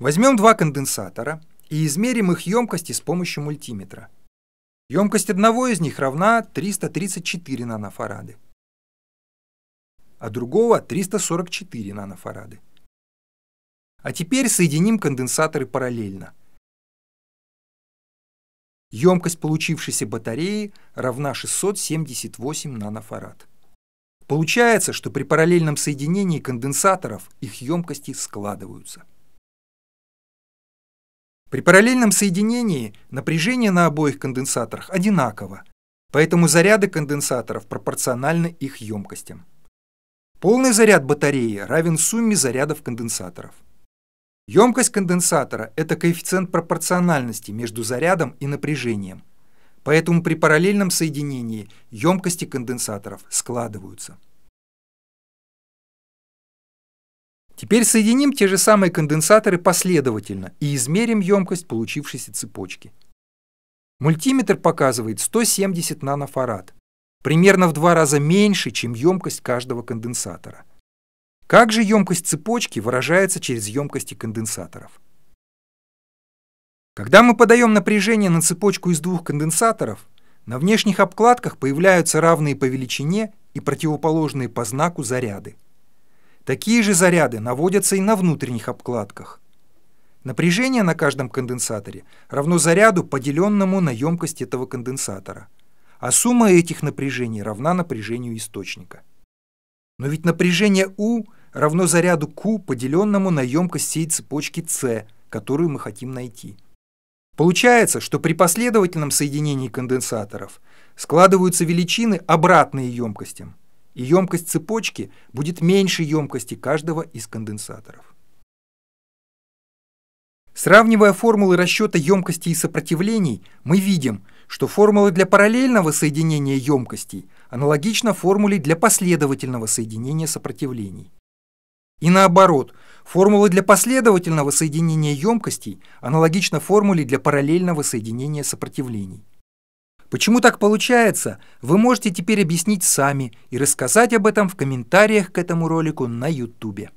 Возьмем два конденсатора и измерим их емкости с помощью мультиметра. Емкость одного из них равна 334 нанофарады, а другого 344 нанофарады. А теперь соединим конденсаторы параллельно. Емкость получившейся батареи равна 678 нанофарад. Получается, что при параллельном соединении конденсаторов их емкости складываются. При параллельном соединении напряжение на обоих конденсаторах одинаково, поэтому заряды конденсаторов пропорциональны их емкостям. Полный заряд батареи равен сумме зарядов конденсаторов. Емкость конденсатора – это коэффициент пропорциональности между зарядом и напряжением, поэтому при параллельном соединении емкости конденсаторов складываются. Теперь соединим те же самые конденсаторы последовательно и измерим емкость получившейся цепочки. Мультиметр показывает 170 нанофарад, примерно в два раза меньше, чем емкость каждого конденсатора. Как же емкость цепочки выражается через емкости конденсаторов? Когда мы подаем напряжение на цепочку из двух конденсаторов, на внешних обкладках появляются равные по величине и противоположные по знаку заряды. Такие же заряды наводятся и на внутренних обкладках. Напряжение на каждом конденсаторе равно заряду, поделенному на емкость этого конденсатора. А сумма этих напряжений равна напряжению источника. Но ведь напряжение U равно заряду Q, поделенному на емкость всей цепочки C, которую мы хотим найти. Получается, что при последовательном соединении конденсаторов складываются величины, обратные емкостям и емкость цепочки будет меньше емкости каждого из конденсаторов. Сравнивая формулы расчета емкости и сопротивлений, мы видим, что формулы для параллельного соединения емкостей аналогична формуле для последовательного соединения сопротивлений. И наоборот, формулы для последовательного соединения емкостей аналогична формуле для параллельного соединения сопротивлений. Почему так получается, вы можете теперь объяснить сами и рассказать об этом в комментариях к этому ролику на YouTube.